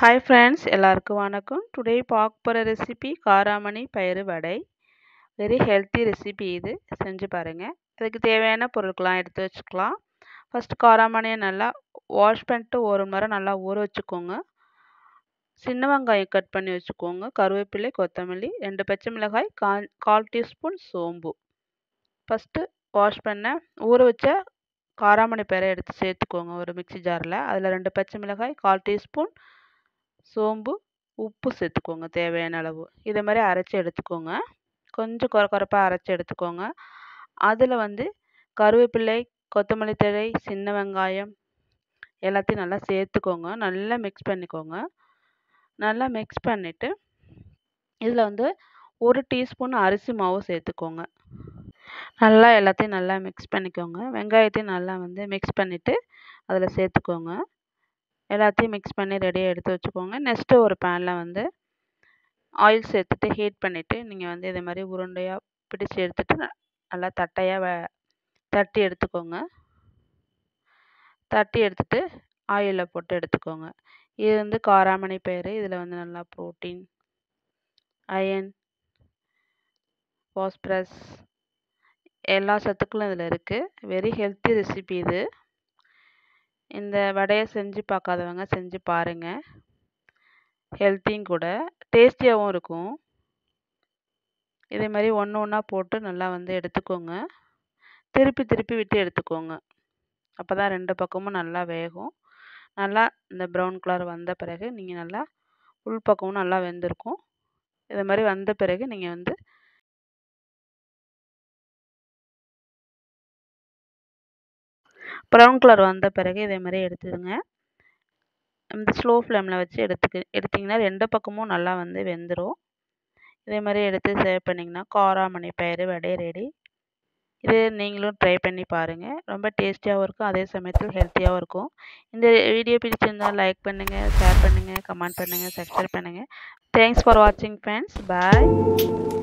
hi friends எல்லாருக்கும் வணக்கம் today பார்க்க போகிற ரெசிபி காராமணி பயிறு வடை வெரி ஹெல்த்தி ரெசிபி இது செஞ்சு பாருங்கள் அதுக்கு தேவையான பொருட்கள்லாம் எடுத்து வச்சுக்கலாம் ஃபஸ்ட்டு காராமணியை நல்லா வாஷ் பண்ணிட்டு ஒரு மணி நல்லா ஊற வச்சுக்கோங்க சின்ன வெங்காயம் கட் பண்ணி வச்சுக்கோங்க கருவேப்பிலை கொத்தமல்லி ரெண்டு பச்சை மிளகாய் கா கால் டீஸ்பூன் சோம்பு ஃபஸ்ட்டு வாஷ் பண்ண ஊற வச்ச காராமணி பயிரை எடுத்து சேர்த்துக்கோங்க ஒரு மிக்சி ஜாரில் அதில் ரெண்டு பச்சை மிளகாய் கால் டீஸ்பூன் சோம்பு உப்பு சேர்த்துக்கோங்க தேவையான அளவு இதை மாதிரி அரைச்சி எடுத்துக்கோங்க கொஞ்சம் குற குறப்பாக அரைச்சி எடுத்துக்கோங்க அதில் வந்து கருவேப்பிள்ளை கொத்தமல்லி தழை சின்ன வெங்காயம் எல்லாத்தையும் நல்லா சேர்த்துக்கோங்க நல்லா மிக்ஸ் பண்ணிக்கோங்க நல்லா மிக்ஸ் பண்ணிவிட்டு இதில் வந்து ஒரு டீஸ்பூன் அரிசி மாவு சேர்த்துக்கோங்க நல்லா எல்லாத்தையும் நல்லா மிக்ஸ் பண்ணிக்கோங்க வெங்காயத்தையும் நல்லா வந்து மிக்ஸ் பண்ணிவிட்டு அதில் சேர்த்துக்கோங்க எல்லாத்தையும் மிக்ஸ் பண்ணி ரெடியாக எடுத்து வச்சுக்கோங்க நெக்ஸ்ட்டு ஒரு பேனில் வந்து ஆயில் சேர்த்துட்டு ஹீட் பண்ணிவிட்டு நீங்கள் வந்து இதே மாதிரி உருண்டையாக பிடிச்சு எடுத்துகிட்டு நல்லா தட்டையாக தட்டி எடுத்துக்கோங்க தட்டி எடுத்துகிட்டு ஆயிலில் போட்டு எடுத்துக்கோங்க இது வந்து காராமணி பயிறு இதில் வந்து நல்லா ப்ரோட்டீன் அயன் பாஸ்பரஸ் எல்லா சத்துக்களும் இதில் இருக்குது வெரி ஹெல்த்தி ரெசிபி இது இந்த வடையை செஞ்சு பார்க்காதவங்க செஞ்சு பாருங்கள் ஹெல்த்தியும் கூட டேஸ்டியாகவும் இருக்கும் இதே மாதிரி ஒன்று ஒன்றா போட்டு நல்லா வந்து எடுத்துக்கோங்க திருப்பி திருப்பி விட்டு எடுத்துக்கோங்க அப்போ தான் ரெண்டு பக்கமும் நல்லா வேகும் நல்லா இந்த ப்ரௌன் கலர் வந்த பிறகு நீங்கள் நல்லா உள் பக்கமும் நல்லா வெந்திருக்கும் இதை மாதிரி வந்த பிறகு நீங்கள் வந்து ப்ரௌன் கலர் வந்த பிறகு இதே மாதிரி எடுத்துடுங்க இந்த ஸ்லோ ஃப்ளேமில் வச்சு எடுத்துக்கு எடுத்திங்கன்னா ரெண்டு பக்கமும் நல்லா வந்து வெந்துடும் இதே மாதிரி எடுத்து சேவ் பண்ணிங்கன்னா காராமணி பயிறு வடை ரெடி இது நீங்களும் ட்ரை பண்ணி பாருங்கள் ரொம்ப டேஸ்டியாகவும் இருக்கும் அதே சமயத்தில் ஹெல்த்தியாகவும் இருக்கும் இந்த வீடியோ பிடிச்சிருந்தால் லைக் பண்ணுங்கள் ஷேர் பண்ணுங்கள் கமெண்ட் பண்ணுங்கள் சப்ஸ்கிரைப் பண்ணுங்கள் தேங்க்ஸ் ஃபார் வாட்சிங் ஃப்ரெண்ட்ஸ் பாய்